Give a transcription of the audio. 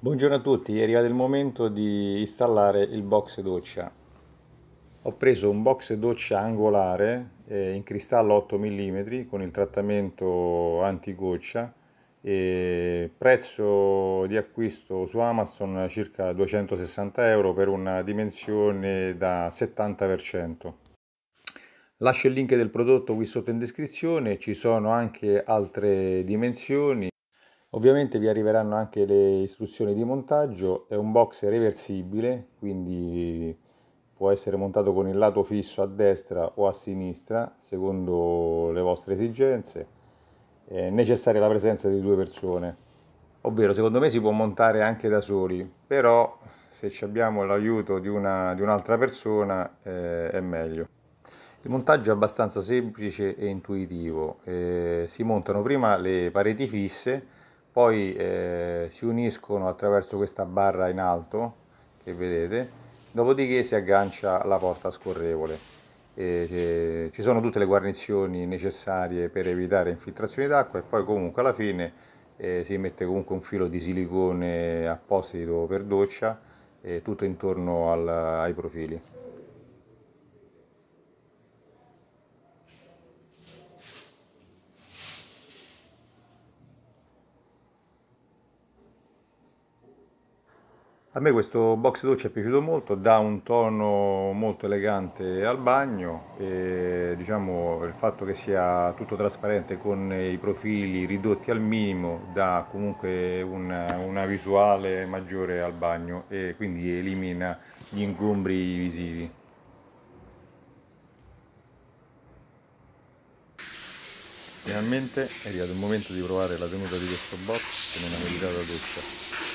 Buongiorno a tutti, è arrivato il momento di installare il box doccia. Ho preso un box doccia angolare eh, in cristallo 8 mm con il trattamento antigoccia e prezzo di acquisto su Amazon circa 260 euro per una dimensione da 70%. Lascio il link del prodotto qui sotto in descrizione, ci sono anche altre dimensioni. Ovviamente vi arriveranno anche le istruzioni di montaggio, è un box reversibile, quindi può essere montato con il lato fisso a destra o a sinistra, secondo le vostre esigenze. È necessaria la presenza di due persone, ovvero secondo me si può montare anche da soli, però se abbiamo l'aiuto di, un'altra persona eh, è meglio. Il montaggio è abbastanza semplice e intuitivo, eh, si montano prima le pareti fisse, poi eh, si uniscono attraverso questa barra in alto che vedete dopodiché si aggancia la porta scorrevole e eh, ci sono tutte le guarnizioni necessarie per evitare infiltrazioni d'acqua e poi comunque alla fine eh, si mette comunque un filo di silicone apposito per doccia eh, tutto intorno al, ai profili A me questo box doccia è piaciuto molto, dà un tono molto elegante al bagno e diciamo il fatto che sia tutto trasparente con i profili ridotti al minimo dà comunque una, una visuale maggiore al bagno e quindi elimina gli ingombri visivi. Finalmente è arrivato il momento di provare la tenuta di questo box con una meditata doccia.